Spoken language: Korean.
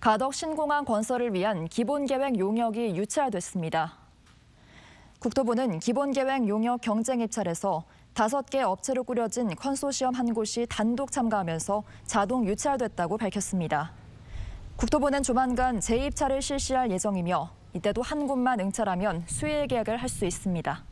가덕 신공항 건설을 위한 기본계획 용역이 유찰됐습니다. 국토부는 기본계획 용역 경쟁 입찰에서 다섯 개 업체로 꾸려진 컨소시엄 한 곳이 단독 참가하면서 자동 유찰됐다고 밝혔습니다. 국토부는 조만간 재입찰을 실시할 예정이며 이때도 한 곳만 응찰하면 수혜 계약을 할 수 있습니다.